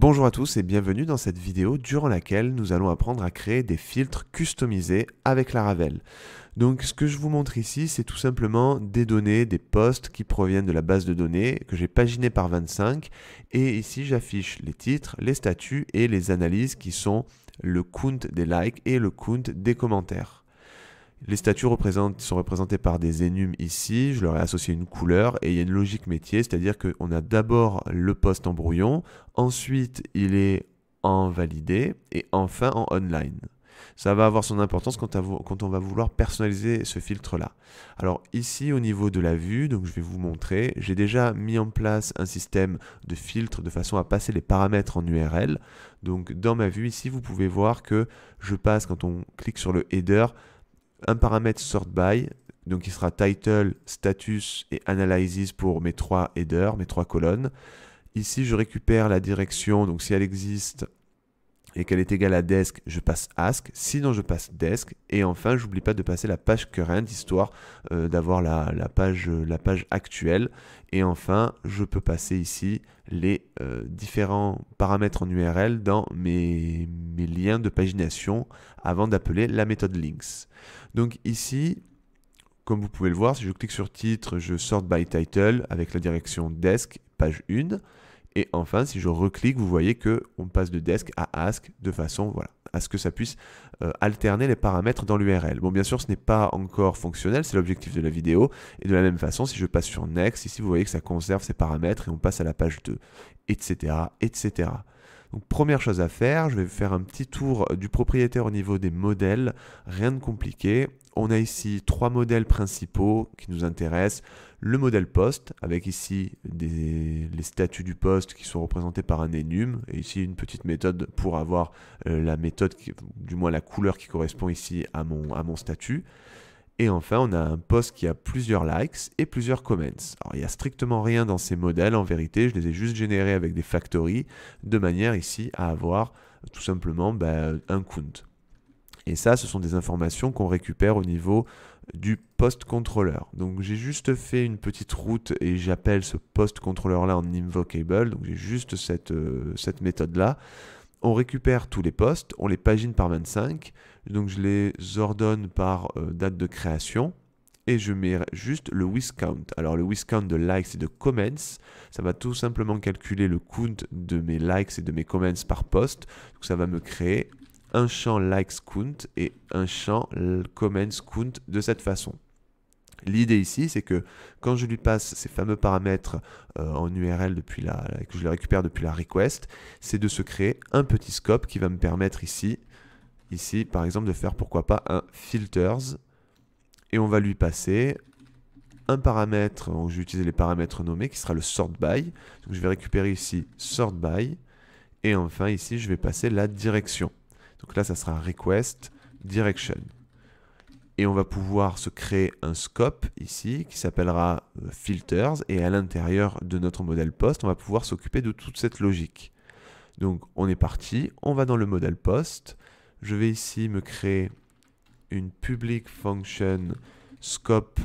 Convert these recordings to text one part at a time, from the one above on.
Bonjour à tous et bienvenue dans cette vidéo durant laquelle nous allons apprendre à créer des filtres customisés avec Laravel. Donc ce que je vous montre ici, c'est tout simplement des données, des posts qui proviennent de la base de données que j'ai paginé par 25 et ici j'affiche les titres, les statuts et les analyses qui sont le count des likes et le count des commentaires. Les statues sont représentées par des énumes ici, je leur ai associé une couleur et il y a une logique métier, c'est-à-dire qu'on a d'abord le poste en brouillon, ensuite il est en validé et enfin en online. Ça va avoir son importance quand, on va vouloir personnaliser ce filtre-là. Alors ici, au niveau de la vue, donc je vais vous montrer, j'ai déjà mis en place un système de filtre de façon à passer les paramètres en URL. Donc dans ma vue ici, vous pouvez voir que je passe quand on clique sur le header un paramètre sort by, donc qui sera title, status et analysis pour mes trois headers, mes trois colonnes. Ici, je récupère la direction, donc si elle existe, et qu'elle est égale à desk, je passe ask, sinon je passe desk, et enfin j'oublie pas de passer la page current, histoire euh, d'avoir la, page, la page actuelle, et enfin je peux passer ici les euh, différents paramètres en URL dans mes, mes liens de pagination avant d'appeler la méthode links. Donc ici, comme vous pouvez le voir, si je clique sur titre, je sort by title avec la direction desk, page 1, et enfin, si je reclique, vous voyez que on passe de desk à ask de façon voilà, à ce que ça puisse euh, alterner les paramètres dans l'URL. Bon, bien sûr, ce n'est pas encore fonctionnel, c'est l'objectif de la vidéo. Et de la même façon, si je passe sur Next, ici, vous voyez que ça conserve ses paramètres et on passe à la page 2, etc., etc première chose à faire, je vais faire un petit tour euh, du propriétaire au niveau des modèles, rien de compliqué. On a ici trois modèles principaux qui nous intéressent. Le modèle poste, avec ici les statuts du poste qui sont représentés par un énum et ici une petite méthode pour avoir euh, la méthode, du moins la couleur qui correspond ici à mon, à mon statut. Et enfin, on a un post qui a plusieurs likes et plusieurs comments. Alors, il n'y a strictement rien dans ces modèles, en vérité, je les ai juste générés avec des factories, de manière ici à avoir tout simplement ben, un count. Et ça, ce sont des informations qu'on récupère au niveau du post contrôleur Donc j'ai juste fait une petite route et j'appelle ce post controller là en invocable. Donc j'ai juste cette, euh, cette méthode là on récupère tous les posts, on les pagine par 25, donc je les ordonne par euh, date de création et je mets juste le WisCount. Alors le WisCount de likes et de comments, ça va tout simplement calculer le count de mes likes et de mes comments par poste. Donc ça va me créer un champ likes count et un champ comments count de cette façon. L'idée ici, c'est que quand je lui passe ces fameux paramètres euh, en URL depuis que je les récupère depuis la request, c'est de se créer un petit scope qui va me permettre ici, ici par exemple, de faire pourquoi pas un filters. Et on va lui passer un paramètre, donc je vais les paramètres nommés, qui sera le sort by. Donc je vais récupérer ici sort by. Et enfin ici, je vais passer la direction. Donc là, ça sera request direction et on va pouvoir se créer un scope ici qui s'appellera euh, filters et à l'intérieur de notre modèle post, on va pouvoir s'occuper de toute cette logique. Donc on est parti, on va dans le modèle post, je vais ici me créer une public function scope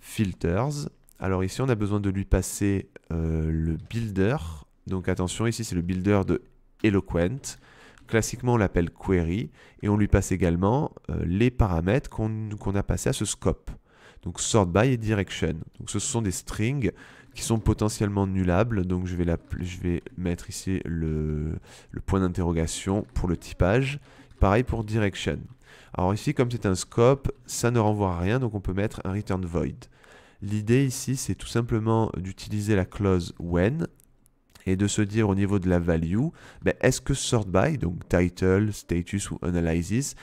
filters. Alors ici on a besoin de lui passer euh, le builder. Donc attention, ici c'est le builder de Eloquent. Classiquement, on l'appelle query et on lui passe également euh, les paramètres qu'on a passés à ce scope. Donc sort by et direction. Donc ce sont des strings qui sont potentiellement nullables. Donc je vais, je vais mettre ici le, le point d'interrogation pour le typage. Pareil pour direction. Alors ici, comme c'est un scope, ça ne renvoie à rien, donc on peut mettre un return void. L'idée ici, c'est tout simplement d'utiliser la clause when et de se dire au niveau de la value, ben, est-ce que sort by, donc title, status ou analysis,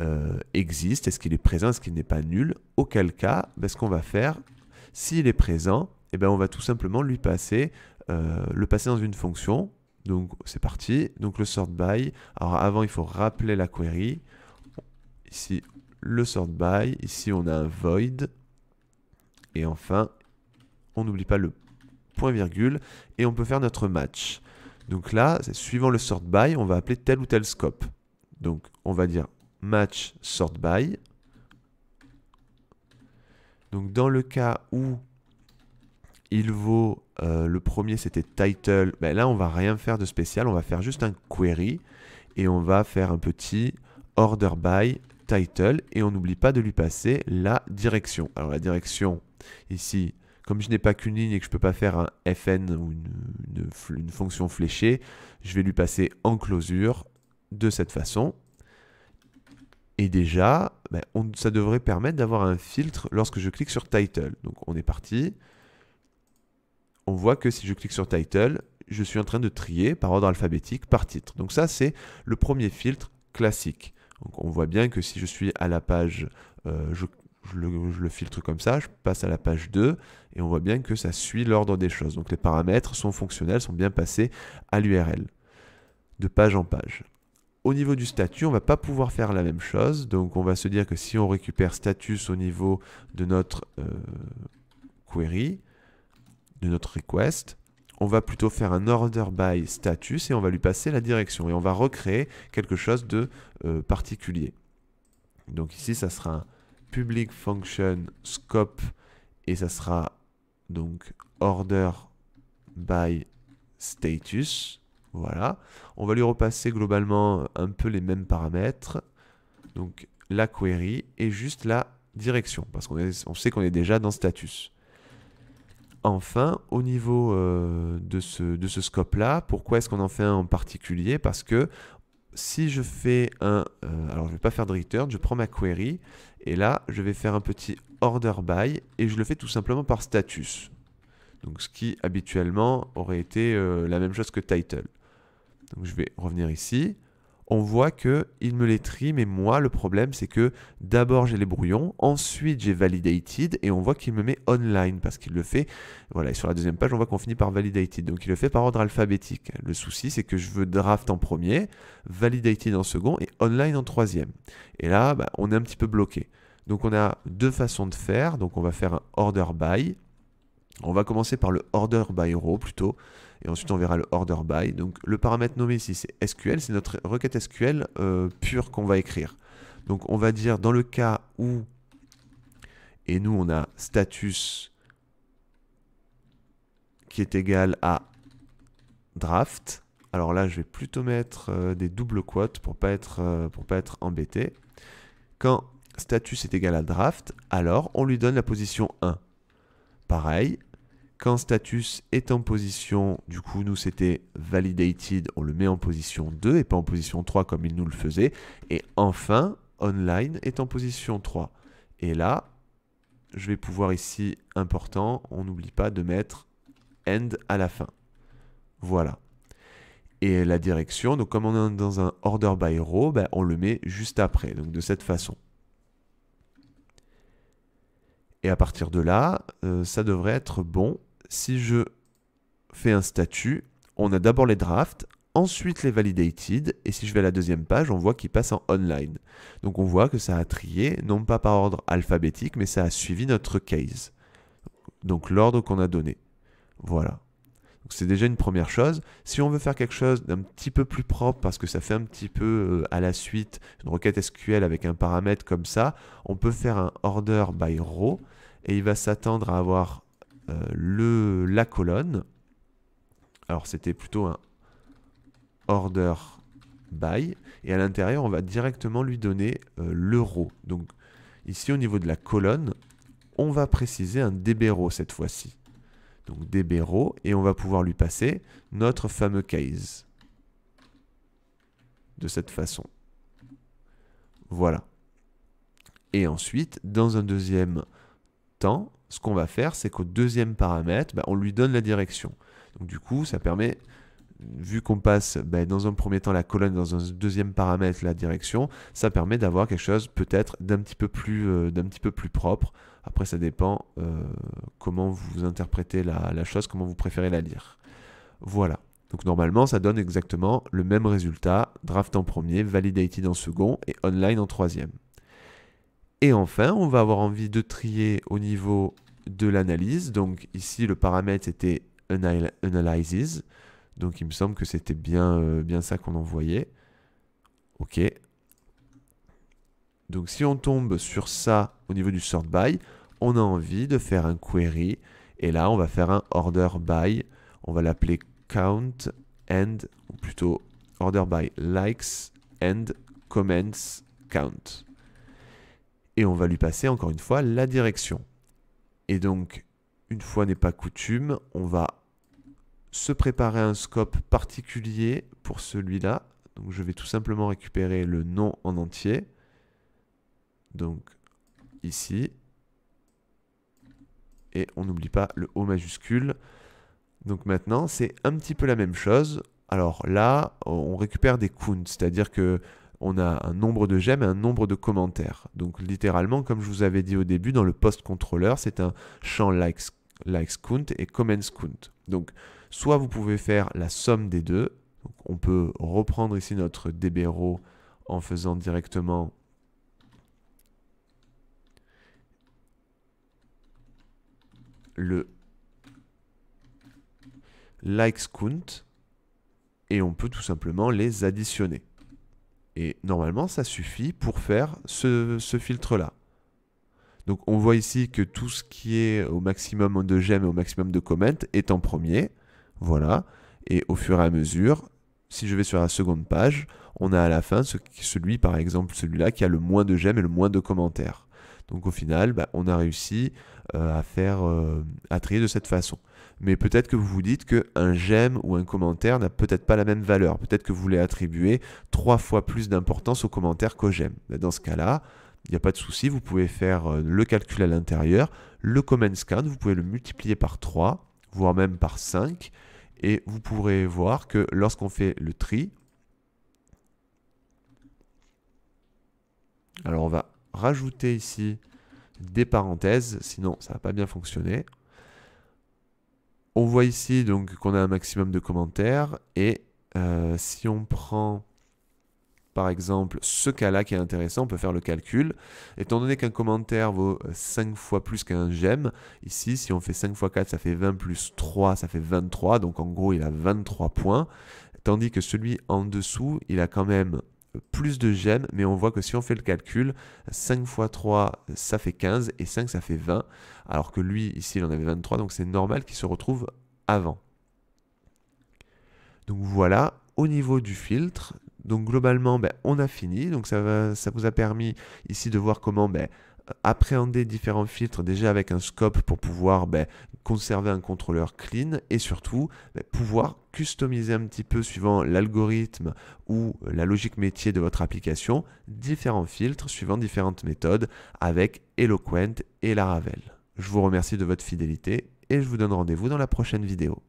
euh, existe Est-ce qu'il est présent Est-ce qu'il n'est pas nul Auquel cas, ben, ce qu'on va faire, s'il est présent, eh ben, on va tout simplement lui passer, euh, le passer dans une fonction. Donc c'est parti. Donc le sort by. Alors avant, il faut rappeler la query. Ici, le sort by. Ici, on a un void. Et enfin, on n'oublie pas le virgule, et on peut faire notre match. Donc là, suivant le sort by, on va appeler tel ou tel scope. Donc on va dire match sort by. Donc dans le cas où il vaut, euh, le premier c'était title, ben là on va rien faire de spécial, on va faire juste un query et on va faire un petit order by title et on n'oublie pas de lui passer la direction. Alors la direction ici comme je n'ai pas qu'une ligne et que je ne peux pas faire un fn ou une, fonction fléchée, je vais lui passer en closure de cette façon. Et déjà, ben, ça devrait permettre d'avoir un filtre lorsque je clique sur title. Donc on est parti. On voit que si je clique sur title, je suis en train de trier par ordre alphabétique par titre. Donc ça, c'est le premier filtre classique. Donc on voit bien que si je suis à la page, euh, je le, filtre comme ça, je passe à la page 2 et on voit bien que ça suit l'ordre des choses. Donc les paramètres sont fonctionnels, sont bien passés à l'URL, de page en page. Au niveau du statut, on ne va pas pouvoir faire la même chose. Donc on va se dire que si on récupère status au niveau de notre euh, query, de notre request, on va plutôt faire un order by status et on va lui passer la direction. Et on va recréer quelque chose de euh, particulier. Donc ici, ça sera public function scope et ça sera donc order by status. Voilà. On va lui repasser globalement un peu les mêmes paramètres. Donc la query et juste la direction parce qu'on on sait qu'on est déjà dans status. Enfin, au niveau euh, de ce, de ce scope-là, pourquoi est-ce qu'on en fait un en particulier Parce que si je fais un... Euh, alors je ne vais pas faire de return, je prends ma query, et là je vais faire un petit order by, et je le fais tout simplement par status. Donc ce qui habituellement aurait été euh, la même chose que title. Donc je vais revenir ici, on voit qu'il me les trie, mais moi, le problème, c'est que d'abord j'ai les brouillons, ensuite j'ai validated, et on voit qu'il me met online parce qu'il le fait. Voilà, et sur la deuxième page, on voit qu'on finit par validated, donc il le fait par ordre alphabétique. Le souci, c'est que je veux draft en premier, validated en second, et online en troisième. Et là, bah, on est un petit peu bloqué. Donc on a deux façons de faire, donc on va faire un order by. On va commencer par le order by row plutôt. Et ensuite, on verra le order by. Donc, le paramètre nommé ici, c'est SQL. C'est notre requête SQL euh, pure qu'on va écrire. Donc, on va dire dans le cas où, et nous, on a status qui est égal à draft. Alors là, je vais plutôt mettre euh, des doubles quotes pour pas être, euh, pour pas être embêté. Quand status est égal à draft, alors on lui donne la position 1. Pareil, quand status est en position, du coup, nous c'était validated, on le met en position 2 et pas en position 3 comme il nous le faisait. Et enfin, online est en position 3. Et là, je vais pouvoir ici, important, on n'oublie pas de mettre end à la fin. Voilà. Et la direction, donc comme on est dans un order by row, ben, on le met juste après, donc de cette façon. Et à partir de là, euh, ça devrait être bon si je fais un statut, on a d'abord les drafts, ensuite les validated, et si je vais à la deuxième page, on voit qu'il passe en online. Donc on voit que ça a trié, non pas par ordre alphabétique, mais ça a suivi notre case. Donc l'ordre qu'on a donné. Voilà. Donc c'est déjà une première chose. Si on veut faire quelque chose d'un petit peu plus propre, parce que ça fait un petit peu euh, à la suite une requête SQL avec un paramètre comme ça, on peut faire un order by row, et il va s'attendre à avoir euh, le, la colonne. Alors c'était plutôt un order by. Et à l'intérieur, on va directement lui donner euh, l'euro. Donc ici au niveau de la colonne, on va préciser un dbRow cette fois-ci. Donc row et on va pouvoir lui passer notre fameux case. De cette façon. Voilà. Et ensuite, dans un deuxième temps, ce qu'on va faire, c'est qu'au deuxième paramètre, bah, on lui donne la direction. Donc du coup, ça permet, vu qu'on passe bah, dans un premier temps la colonne, dans un deuxième paramètre la direction, ça permet d'avoir quelque chose peut-être d'un petit, peu plus, euh, petit peu plus propre. Après, ça dépend euh, comment vous interprétez la, la chose, comment vous préférez la lire. Voilà. Donc normalement, ça donne exactement le même résultat, draft en premier, validated en second et online en troisième. Et enfin, on va avoir envie de trier au niveau de l'analyse. Donc ici, le paramètre était « Analyzes ». Donc il me semble que c'était bien, euh, bien ça qu'on envoyait. OK. Donc si on tombe sur ça au niveau du sort by, on a envie de faire un query. Et là, on va faire un order by. On va l'appeler count and, ou plutôt order by likes and comments count et on va lui passer encore une fois la direction. Et donc, une fois n'est pas coutume, on va se préparer un scope particulier pour celui-là. Donc je vais tout simplement récupérer le nom en entier. Donc ici. Et on n'oublie pas le haut majuscule. Donc maintenant, c'est un petit peu la même chose. Alors là, on récupère des counts, c'est-à-dire que on a un nombre de j'aime et un nombre de commentaires. Donc littéralement, comme je vous avais dit au début, dans le post contrôleur c'est un champ likes, likes count et comments count. Donc soit vous pouvez faire la somme des deux. on peut reprendre ici notre DBRO en faisant directement le likes count et on peut tout simplement les additionner. Et normalement, ça suffit pour faire ce, filtre-là. Donc on voit ici que tout ce qui est au maximum de j'aime et au maximum de comment est en premier. Voilà. Et au fur et à mesure, si je vais sur la seconde page, on a à la fin celui, par exemple, celui-là qui a le moins de j'aime et le moins de commentaires. Donc au final, bah, on a réussi euh, à faire euh, à trier de cette façon. Mais peut-être que vous vous dites qu'un j'aime ou un commentaire n'a peut-être pas la même valeur. Peut-être que vous voulez attribuer trois fois plus d'importance au commentaire qu'au j'aime. Bah, dans ce cas-là, il n'y a pas de souci, vous pouvez faire euh, le calcul à l'intérieur, le comment scan, vous pouvez le multiplier par 3, voire même par 5, et vous pourrez voir que lorsqu'on fait le tri, alors on va rajouter ici des parenthèses, sinon ça va pas bien fonctionner. On voit ici donc qu'on a un maximum de commentaires et euh, si on prend par exemple ce cas-là qui est intéressant, on peut faire le calcul. Étant donné qu'un commentaire vaut 5 fois plus qu'un j'aime, ici si on fait 5 fois 4 ça fait 20 plus 3 ça fait 23, donc en gros il a 23 points, tandis que celui en dessous il a quand même plus de gemmes, mais on voit que si on fait le calcul, 5 x 3, ça fait 15, et 5, ça fait 20, alors que lui, ici, il en avait 23, donc c'est normal qu'il se retrouve avant. Donc voilà, au niveau du filtre, donc globalement, ben, on a fini. Donc ça, ça vous a permis ici de voir comment ben, appréhender différents filtres déjà avec un scope pour pouvoir ben, conserver un contrôleur clean et surtout ben, pouvoir customiser un petit peu suivant l'algorithme ou la logique métier de votre application différents filtres suivant différentes méthodes avec Eloquent et Laravel. Je vous remercie de votre fidélité et je vous donne rendez-vous dans la prochaine vidéo.